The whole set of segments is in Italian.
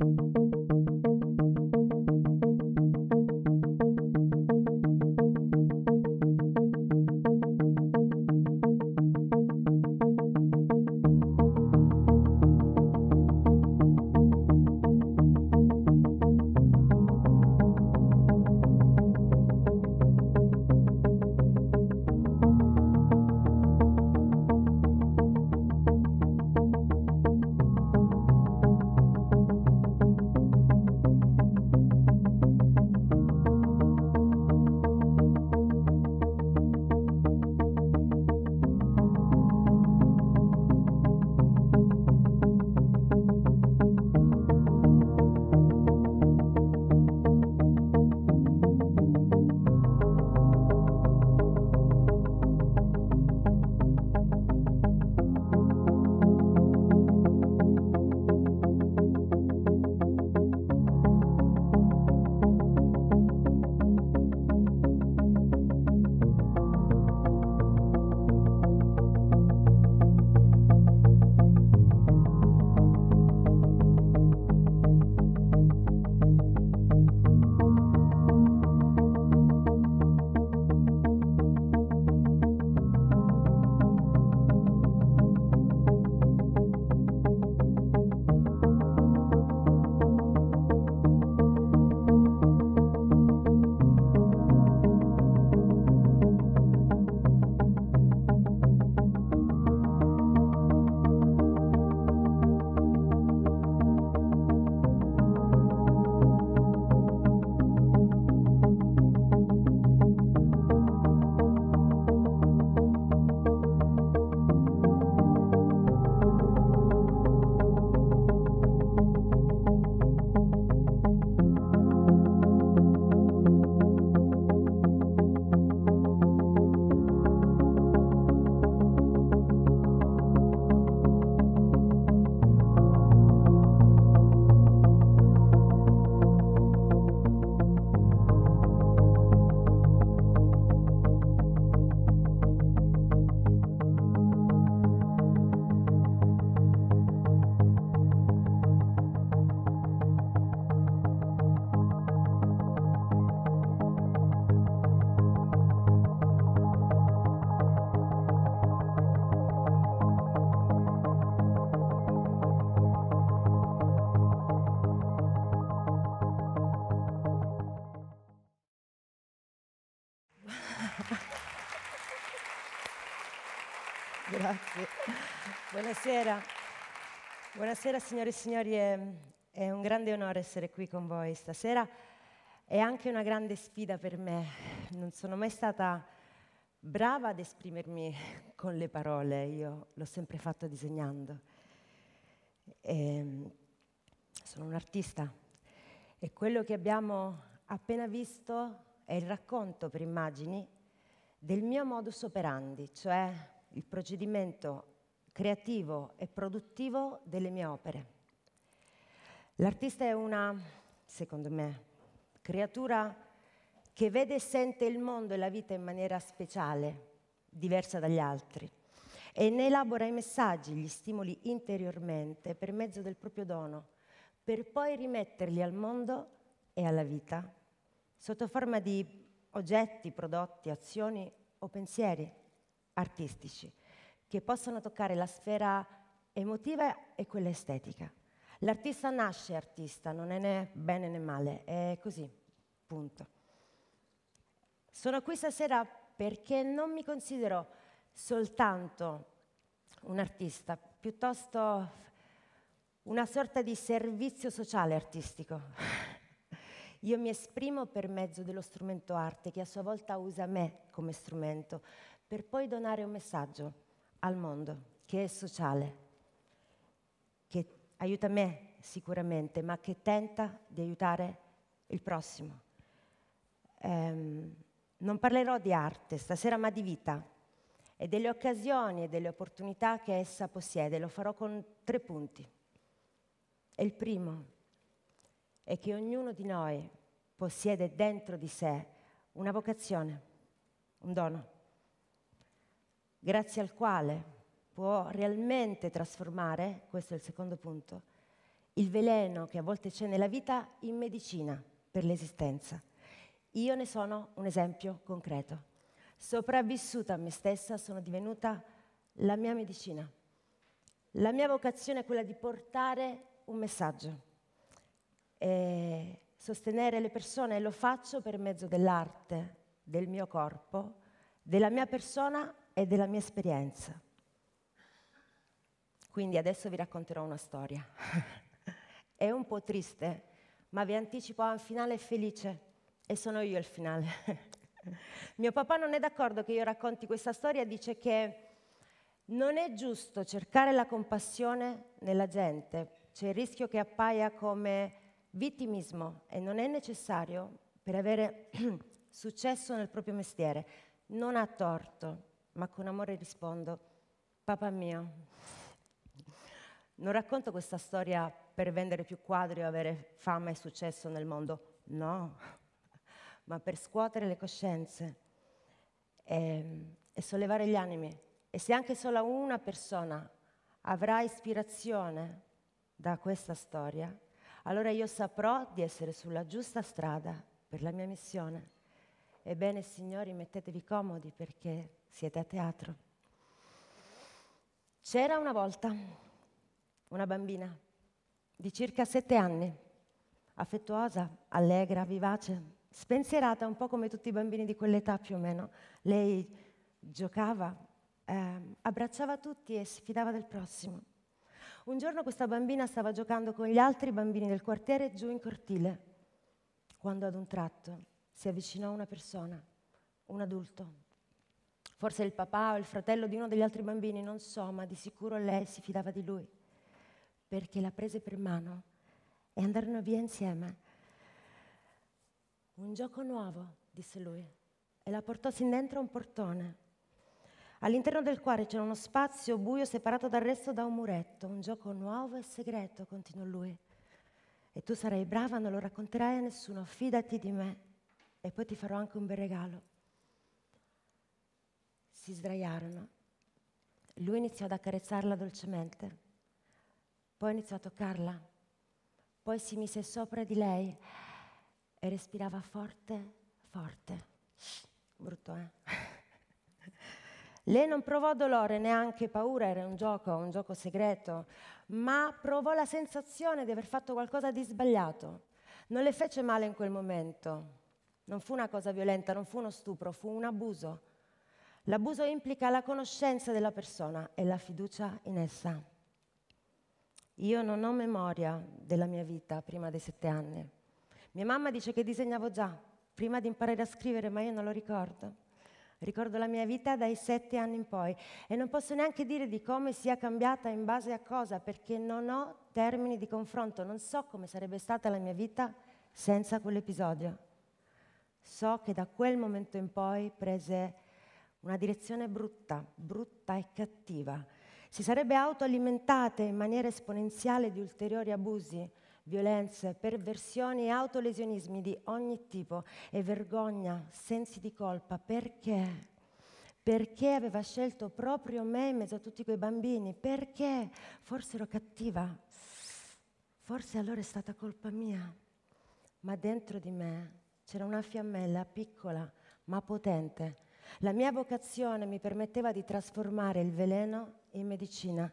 Thank you. Grazie. Buonasera. Buonasera signore e signori, è, è, un grande onore essere qui con voi stasera. È anche una grande sfida per me. Non sono mai stata brava ad esprimermi con le parole, io l'ho sempre fatto disegnando. E, ehm, sono un artista e quello che abbiamo appena visto è il racconto per immagini del mio modus operandi, cioè il procedimento creativo e produttivo delle mie opere. L'artista è una, secondo me, creatura che vede e sente il mondo e la vita in maniera speciale, diversa dagli altri, e ne elabora i messaggi, gli stimoli interiormente per mezzo del proprio dono, per poi rimetterli al mondo e alla vita, sotto forma di oggetti, prodotti, azioni o pensieri artistici che possano toccare la sfera emotiva e quella estetica. L'artista nasce artista, non è né bene né male, è così, punto. Sono qui stasera perché non mi considero soltanto un artista, piuttosto una sorta di servizio sociale artistico. Io mi esprimo per mezzo dello strumento arte che a sua volta usa me come strumento per poi donare un messaggio al mondo che è sociale, che aiuta me sicuramente, ma che tenta di aiutare il prossimo. Ehm, non parlerò di arte stasera, ma di vita e delle occasioni e delle opportunità che essa possiede. Lo farò con tre punti. E il primo è che ognuno di noi possiede dentro di sé una vocazione, un dono grazie al quale può realmente trasformare, questo è il secondo punto, il veleno che a volte c'è nella vita in medicina per l'esistenza. Io ne sono un esempio concreto. Sopravvissuta a me stessa sono divenuta la mia medicina. La mia vocazione è quella di portare un messaggio e sostenere le persone e lo faccio per mezzo dell'arte, del mio corpo, della mia persona e della mia esperienza. Quindi adesso vi racconterò una storia. È un po' triste, ma vi anticipo a un finale felice e sono io il finale. Mio papà non è d'accordo che io racconti questa storia, dice che non è giusto cercare la compassione nella gente, c'è cioè il rischio che appaia come vittimismo e non è necessario per avere successo nel proprio mestiere. Non ha torto, ma con amore rispondo, papà mio. Non racconto questa storia per vendere più quadri o avere fama e successo nel mondo, no, ma per scuotere le coscienze e, ehm, e sollevare gli animi. E se anche solo una persona avrà ispirazione da questa storia, allora io saprò di essere sulla giusta strada per la mia missione. Ebbene, signori, mettetevi comodi perché siete a teatro. C'era una volta una bambina di circa sette anni, affettuosa, allegra, vivace, spensierata, un po' come tutti i bambini di quell'età più o meno. Lei giocava, eh, abbracciava tutti e si fidava del prossimo. Un giorno questa bambina stava giocando con gli altri bambini del quartiere giù in cortile, quando ad un tratto si avvicinò una persona, un adulto. Forse il papà o il fratello di uno degli altri bambini, non so, ma di sicuro lei si fidava di lui, perché la prese per mano e andarono via insieme. Un gioco nuovo, disse lui, e la portò sin dentro a un portone. All'interno del quale c'era uno spazio buio separato dal resto da un muretto, un gioco nuovo e segreto, continuò lui. E tu sarai brava, non lo racconterai a nessuno, fidati di me e poi ti farò anche un bel regalo. Si sdraiarono. Lui iniziò ad accarezzarla dolcemente, poi iniziò a toccarla, poi si mise sopra di lei e respirava forte, forte. Brutto, eh? Lei non provò dolore, neanche paura, era un gioco, un gioco segreto, ma provò la sensazione di aver fatto qualcosa di sbagliato. Non le fece male in quel momento, non fu una cosa violenta, non fu uno stupro, fu un abuso. L'abuso implica la conoscenza della persona e la fiducia in essa. Io non ho memoria della mia vita prima dei sette anni. Mia mamma dice che disegnavo già, prima di imparare a scrivere, ma io non lo ricordo. Ricordo la mia vita dai sette anni in poi e non posso neanche dire di come sia cambiata in base a cosa, perché non ho termini di confronto, non so come sarebbe stata la mia vita senza quell'episodio. So che da quel momento in poi prese una direzione brutta, brutta e cattiva. Si sarebbe autoalimentata in maniera esponenziale di ulteriori abusi, violenze, perversioni e autolesionismi di ogni tipo e vergogna, sensi di colpa. Perché? Perché aveva scelto proprio me in mezzo a tutti quei bambini? Perché? Forse ero cattiva. Forse allora è stata colpa mia. Ma dentro di me c'era una fiammella piccola ma potente. La mia vocazione mi permetteva di trasformare il veleno in medicina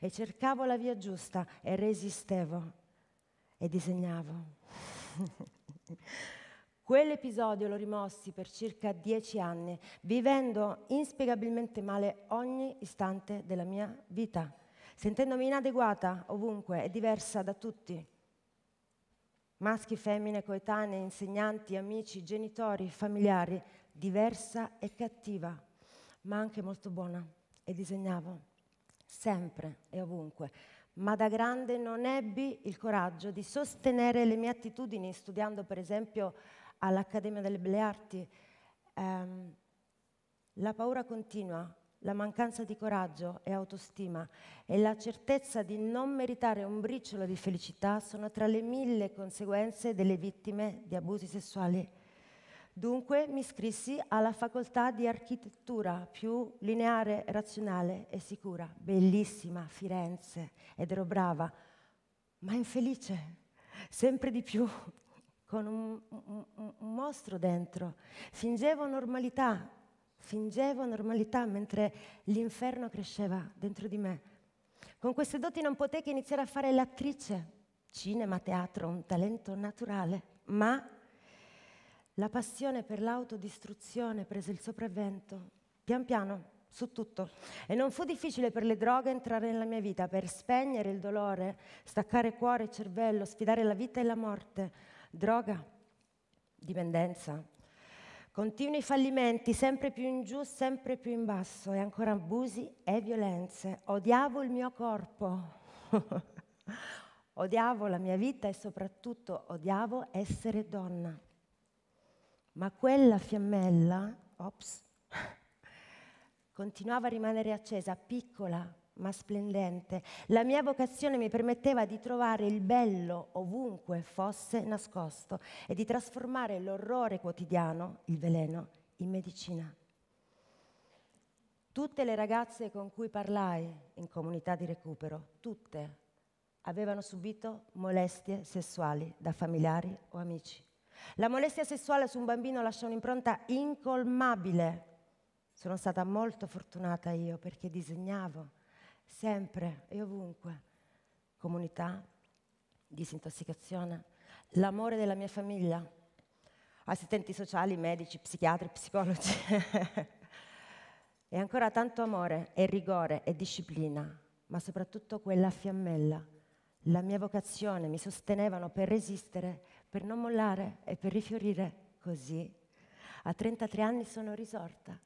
e cercavo la via giusta e resistevo e disegnavo. Quell'episodio lo rimossi per circa dieci anni, vivendo inspiegabilmente male ogni istante della mia vita, sentendomi inadeguata ovunque e diversa da tutti maschi, femmine, coetanee, insegnanti, amici, genitori, familiari, diversa e cattiva, ma anche molto buona. E disegnavo, sempre e ovunque. Ma da grande non ebbi il coraggio di sostenere le mie attitudini studiando, per esempio, all'Accademia delle Belle Arti. Ehm, la paura continua la mancanza di coraggio e autostima e la certezza di non meritare un briciolo di felicità sono tra le mille conseguenze delle vittime di abusi sessuali. Dunque mi iscrissi alla facoltà di architettura più lineare, razionale e sicura. Bellissima Firenze ed ero brava, ma infelice, sempre di più, con un, un, un mostro dentro. Fingevo normalità, Fingevo normalità mentre l'inferno cresceva dentro di me. Con queste doti non potei che iniziare a fare l'attrice. Cinema, teatro, un talento naturale, ma la passione per l'autodistruzione prese il sopravvento, pian piano, su tutto. E non fu difficile per le droghe entrare nella mia vita, per spegnere il dolore, staccare cuore e cervello, sfidare la vita e la morte. Droga, dipendenza, Continui fallimenti, sempre più in giù, sempre più in basso, e ancora abusi e violenze. Odiavo il mio corpo, odiavo la mia vita e soprattutto odiavo essere donna. Ma quella fiammella, ops, continuava a rimanere accesa, piccola, ma splendente. La mia vocazione mi permetteva di trovare il bello ovunque fosse nascosto e di trasformare l'orrore quotidiano, il veleno, in medicina. Tutte le ragazze con cui parlai in comunità di recupero, tutte avevano subito molestie sessuali da familiari o amici. La molestia sessuale su un bambino lascia un'impronta incolmabile. Sono stata molto fortunata io perché disegnavo sempre e ovunque. Comunità, disintossicazione, l'amore della mia famiglia, assistenti sociali, medici, psichiatri, psicologi. e ancora tanto amore e rigore e disciplina, ma soprattutto quella fiammella. La mia vocazione mi sostenevano per resistere, per non mollare e per rifiorire così. A 33 anni sono risorta.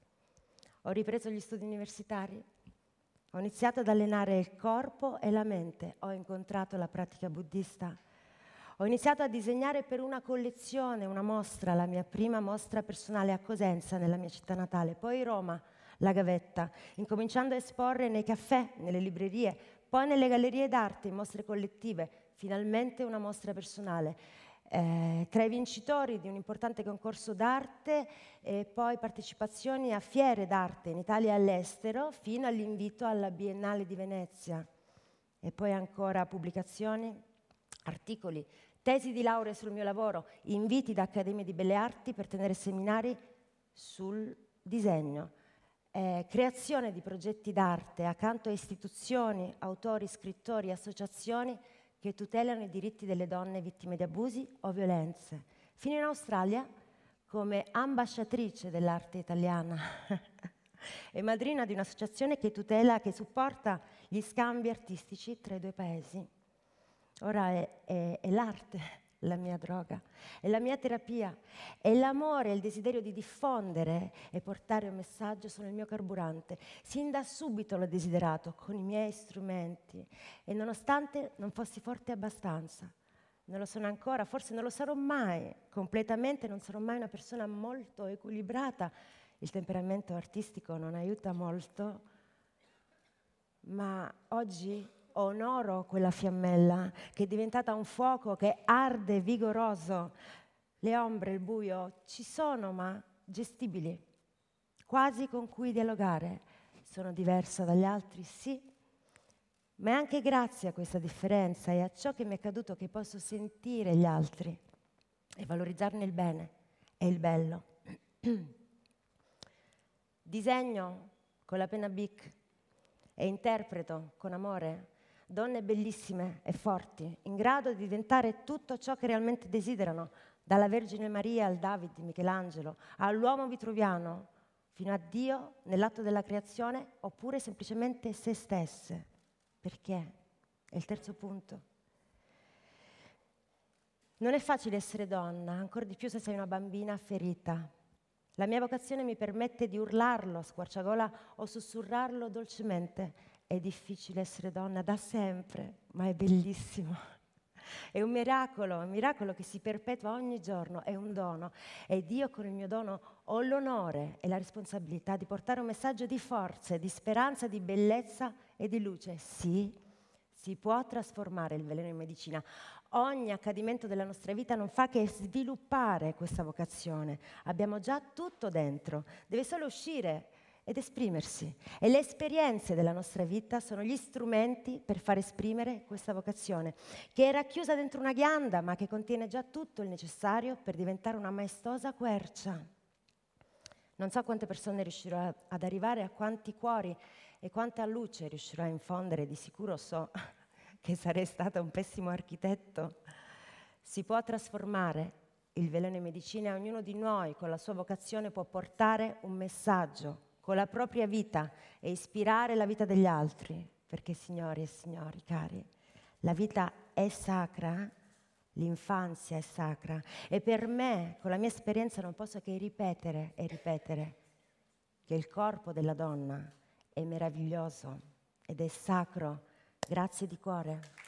Ho ripreso gli studi universitari, ho iniziato ad allenare il corpo e la mente, ho incontrato la pratica buddista, ho iniziato a disegnare per una collezione, una mostra, la mia prima mostra personale a Cosenza, nella mia città natale, poi Roma, la gavetta, incominciando a esporre nei caffè, nelle librerie, poi nelle gallerie d'arte, in mostre collettive, finalmente una mostra personale. Eh, tra i vincitori di un importante concorso d'arte e poi partecipazioni a fiere d'arte in Italia e all'estero fino all'invito alla Biennale di Venezia e poi ancora pubblicazioni, articoli, tesi di laurea sul mio lavoro, inviti da Accademie di Belle Arti per tenere seminari sul disegno, eh, creazione di progetti d'arte accanto a istituzioni, autori, scrittori, associazioni che tutelano i diritti delle donne vittime di abusi o violenze. Fino in Australia, come ambasciatrice dell'arte italiana e madrina di un'associazione che tutela, che supporta gli scambi artistici tra i due paesi. Ora è, è, è l'arte la mia droga, è la mia terapia, è l'amore, il desiderio di diffondere e portare un messaggio sono il mio carburante. Sin da subito l'ho desiderato con i miei strumenti e nonostante non fossi forte abbastanza, non lo sono ancora, forse non lo sarò mai completamente, non sarò mai una persona molto equilibrata. Il temperamento artistico non aiuta molto, ma oggi onoro quella fiammella che è diventata un fuoco che arde vigoroso. Le ombre, il buio ci sono ma gestibili, quasi con cui dialogare. Sono diversa dagli altri, sì, ma è anche grazie a questa differenza e a ciò che mi è accaduto che posso sentire gli altri e valorizzarne il bene e il bello. Disegno con la penna Bic e interpreto con amore donne bellissime e forti, in grado di diventare tutto ciò che realmente desiderano, dalla Vergine Maria al David di Michelangelo, all'uomo vitruviano, fino a Dio nell'atto della creazione, oppure semplicemente se stesse. Perché? È il terzo punto. Non è facile essere donna, ancora di più se sei una bambina ferita. La mia vocazione mi permette di urlarlo a squarciagola o sussurrarlo dolcemente, è difficile essere donna da sempre, ma è bellissimo. È un miracolo, un miracolo che si perpetua ogni giorno, è un dono. E io con il mio dono ho l'onore e la responsabilità di portare un messaggio di forza, di speranza, di bellezza e di luce. Sì, si può trasformare il veleno in medicina. Ogni accadimento della nostra vita non fa che sviluppare questa vocazione. Abbiamo già tutto dentro, deve solo uscire ed esprimersi. E le esperienze della nostra vita sono gli strumenti per far esprimere questa vocazione, che è racchiusa dentro una ghianda, ma che contiene già tutto il necessario per diventare una maestosa quercia. Non so quante persone riuscirò ad arrivare, a quanti cuori e quanta luce riuscirò a infondere, di sicuro so che sarei stata un pessimo architetto. Si può trasformare il veleno in medicina e ognuno di noi con la sua vocazione può portare un messaggio con la propria vita e ispirare la vita degli altri, perché signori e signori cari, la vita è sacra, l'infanzia è sacra e per me, con la mia esperienza, non posso che ripetere e ripetere che il corpo della donna è meraviglioso ed è sacro. Grazie di cuore.